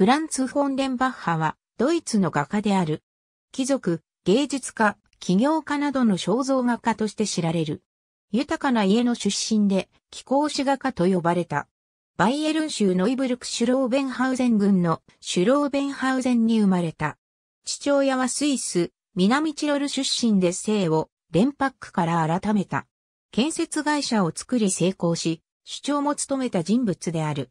フランツ・フォンデンバッハは、ドイツの画家である。貴族、芸術家、起業家などの肖像画家として知られる。豊かな家の出身で、気候子画家と呼ばれた。バイエルン州ノイブルクシュローベンハウゼン郡のシュローベンハウゼンに生まれた。父親はスイス、南チロル出身で姓をレンパックから改めた。建設会社を作り成功し、主張も務めた人物である。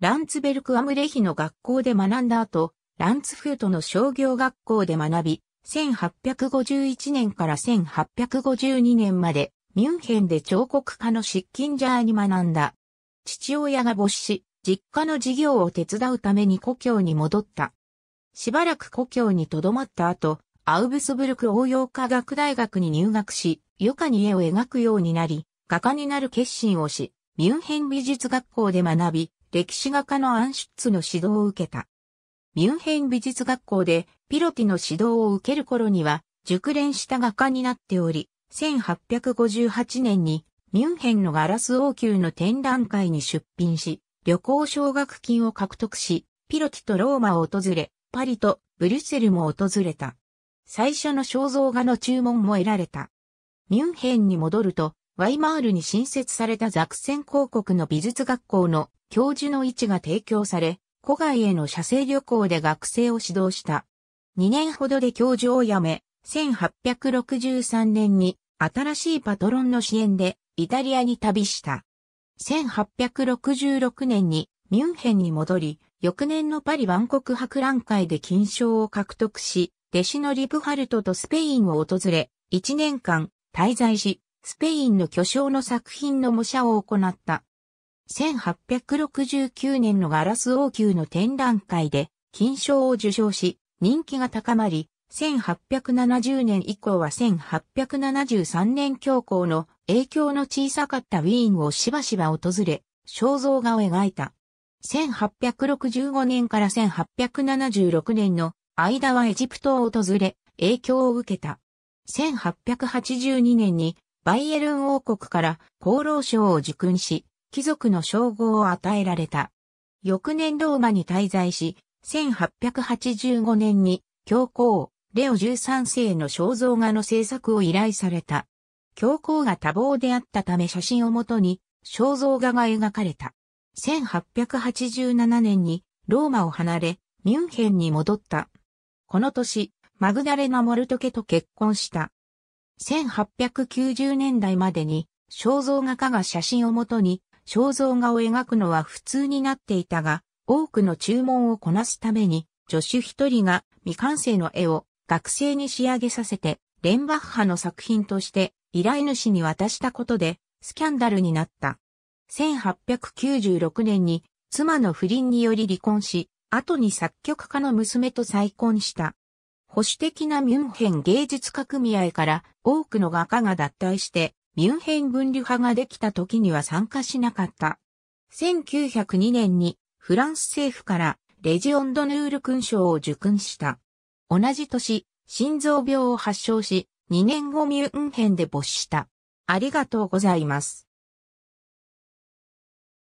ランツベルク・アムレヒの学校で学んだ後、ランツフートの商業学校で学び、1851年から1852年まで、ミュンヘンで彫刻家のシッキンジャーに学んだ。父親が没し、実家の事業を手伝うために故郷に戻った。しばらく故郷に留まった後、アウブスブルク応用科学大学に入学し、余暇に絵を描くようになり、画家になる決心をし、ミュンヘン美術学校で学び、歴史画家のアンシュッツの指導を受けた。ミュンヘン美術学校でピロティの指導を受ける頃には熟練した画家になっており、1858年にミュンヘンのガラス王宮の展覧会に出品し、旅行奨学金を獲得し、ピロティとローマを訪れ、パリとブリュッセルも訪れた。最初の肖像画の注文も得られた。ミュンヘンに戻ると、ワイマールに新設されたザクセン公国の美術学校の教授の位置が提供され、古外への写生旅行で学生を指導した。2年ほどで教授を辞め、1863年に新しいパトロンの支援でイタリアに旅した。1866年にミュンヘンに戻り、翌年のパリ万国博覧会で金賞を獲得し、弟子のリプハルトとスペインを訪れ、1年間滞在し、スペインの巨匠の作品の模写を行った。1869年のガラス王宮の展覧会で金賞を受賞し、人気が高まり、1870年以降は1873年教皇の影響の小さかったウィーンをしばしば訪れ、肖像画を描いた。1865年から1876年の間はエジプトを訪れ、影響を受けた。1882年にバイエルン王国から厚労省を受勲し、貴族の称号を与えられた。翌年ローマに滞在し、1885年に教皇、レオ13世の肖像画の制作を依頼された。教皇が多忙であったため写真をもとに肖像画が描かれた。1887年にローマを離れ、ミュンヘンに戻った。この年、マグダレナ・モルトケと結婚した。1890年代までに肖像画家が写真をもとに肖像画を描くのは普通になっていたが、多くの注文をこなすために、助手一人が未完成の絵を学生に仕上げさせて、レンバッハの作品として依頼主に渡したことで、スキャンダルになった。1896年に妻の不倫により離婚し、後に作曲家の娘と再婚した。保守的なミュンヘン芸術家組合から多くの画家が脱退してミュンヘン分離派ができた時には参加しなかった。1902年にフランス政府からレジオンドヌール勲章を受勲した。同じ年、心臓病を発症し、2年後ミュンヘンで没した。ありがとうございます。